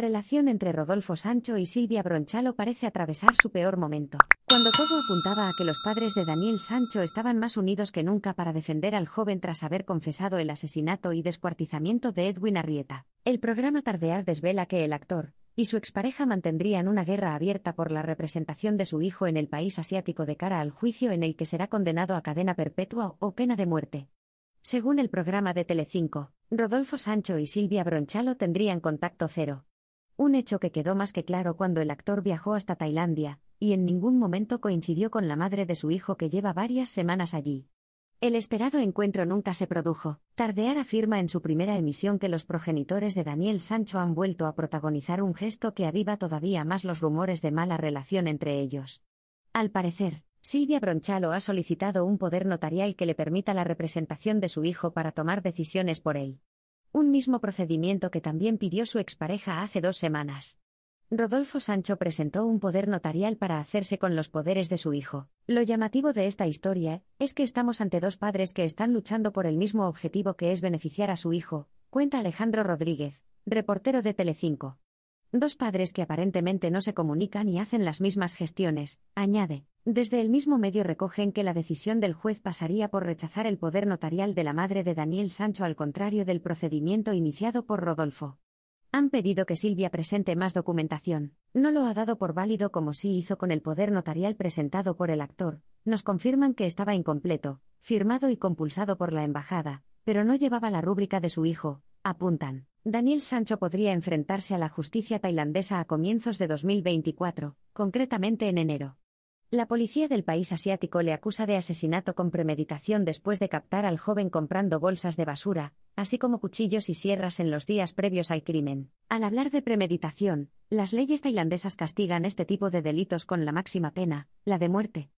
relación entre Rodolfo Sancho y Silvia Bronchalo parece atravesar su peor momento. Cuando todo apuntaba a que los padres de Daniel Sancho estaban más unidos que nunca para defender al joven tras haber confesado el asesinato y descuartizamiento de Edwin Arrieta, el programa Tardear desvela que el actor, y su expareja mantendrían una guerra abierta por la representación de su hijo en el país asiático de cara al juicio en el que será condenado a cadena perpetua o pena de muerte. Según el programa de Telecinco, Rodolfo Sancho y Silvia Bronchalo tendrían contacto cero, un hecho que quedó más que claro cuando el actor viajó hasta Tailandia, y en ningún momento coincidió con la madre de su hijo que lleva varias semanas allí. El esperado encuentro nunca se produjo. Tardear afirma en su primera emisión que los progenitores de Daniel Sancho han vuelto a protagonizar un gesto que aviva todavía más los rumores de mala relación entre ellos. Al parecer, Silvia Bronchalo ha solicitado un poder notarial que le permita la representación de su hijo para tomar decisiones por él. Un mismo procedimiento que también pidió su expareja hace dos semanas. Rodolfo Sancho presentó un poder notarial para hacerse con los poderes de su hijo. Lo llamativo de esta historia es que estamos ante dos padres que están luchando por el mismo objetivo que es beneficiar a su hijo, cuenta Alejandro Rodríguez, reportero de Telecinco. Dos padres que aparentemente no se comunican y hacen las mismas gestiones, añade. Desde el mismo medio recogen que la decisión del juez pasaría por rechazar el poder notarial de la madre de Daniel Sancho al contrario del procedimiento iniciado por Rodolfo. Han pedido que Silvia presente más documentación. No lo ha dado por válido como sí hizo con el poder notarial presentado por el actor. Nos confirman que estaba incompleto, firmado y compulsado por la embajada, pero no llevaba la rúbrica de su hijo, apuntan. Daniel Sancho podría enfrentarse a la justicia tailandesa a comienzos de 2024, concretamente en enero. La policía del país asiático le acusa de asesinato con premeditación después de captar al joven comprando bolsas de basura, así como cuchillos y sierras en los días previos al crimen. Al hablar de premeditación, las leyes tailandesas castigan este tipo de delitos con la máxima pena, la de muerte.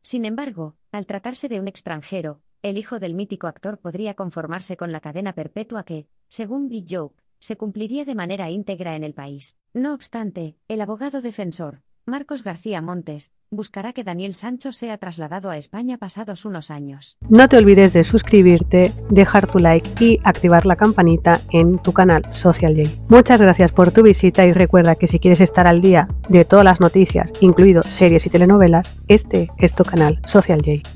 Sin embargo, al tratarse de un extranjero, el hijo del mítico actor podría conformarse con la cadena perpetua que, según Big Joke, se cumpliría de manera íntegra en el país. No obstante, el abogado defensor, Marcos García Montes, buscará que Daniel Sancho sea trasladado a España pasados unos años. No te olvides de suscribirte, dejar tu like y activar la campanita en tu canal Social J. Muchas gracias por tu visita y recuerda que si quieres estar al día de todas las noticias, incluido series y telenovelas, este es tu canal Social J.